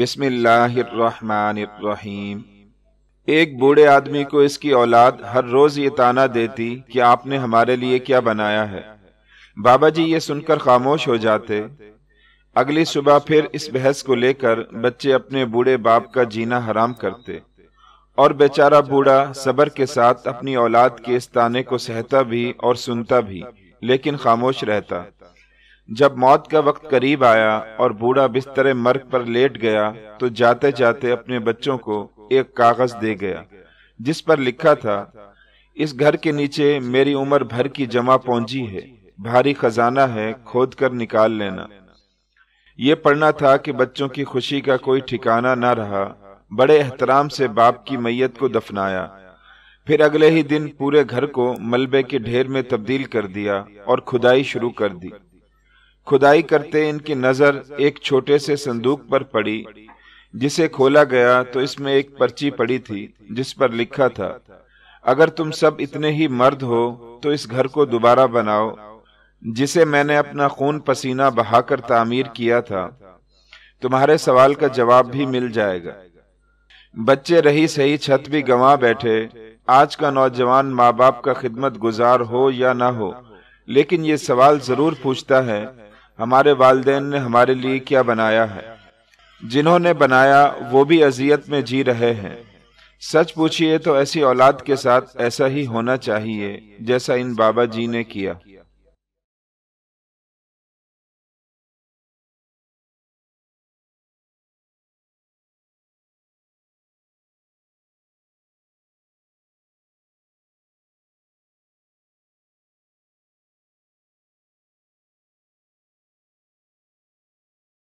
बिस्मिल्लाहिर्रहमानिर्रहीम एक बूढ़े आदमी को इसकी औलाद हर रोज ये ताना देती कि आपने हमारे लिए क्या बनाया है बाबा जी ये सुनकर खामोश हो जाते अगली सुबह फिर इस बहस को लेकर बच्चे अपने बूढ़े बाप का जीना हराम करते और बेचारा बूढ़ा सबर के साथ अपनी औलाद के इस ताने को सहता भी और सुनता भी लेकिन खामोश रहता जब मौत का वक्त करीब आया और बूढ़ा बिस्तर मर्ग पर लेट गया तो जाते जाते अपने बच्चों को एक कागज दे गया जिस पर लिखा था इस घर के नीचे मेरी उम्र भर की जमा पूंजी है भारी खजाना है खोद कर निकाल लेना ये पढ़ना था कि बच्चों की खुशी का कोई ठिकाना न रहा बड़े एहतराम से बाप की मैयत को दफनाया फिर अगले ही दिन पूरे घर को मलबे के ढेर में तब्दील कर दिया और खुदाई शुरू कर दी खुदाई करते इनकी नजर एक छोटे से संदूक पर पड़ी जिसे खोला गया तो इसमें एक पर्ची पड़ी थी जिस पर लिखा था अगर तुम सब इतने ही मर्द हो तो इस घर को दोबारा बनाओ जिसे मैंने अपना खून पसीना बहाकर तामीर किया था तुम्हारे सवाल का जवाब भी मिल जाएगा बच्चे रही सही छत भी गंवा बैठे आज का नौजवान माँ बाप का खिदमत गुजार हो या ना हो लेकिन ये सवाल जरूर पूछता है हमारे वालदेन ने हमारे लिए क्या बनाया है जिन्होंने बनाया वो भी अजियत में जी रहे हैं सच पूछिए तो ऐसी औलाद के साथ ऐसा ही होना चाहिए जैसा इन बाबा जी ने किया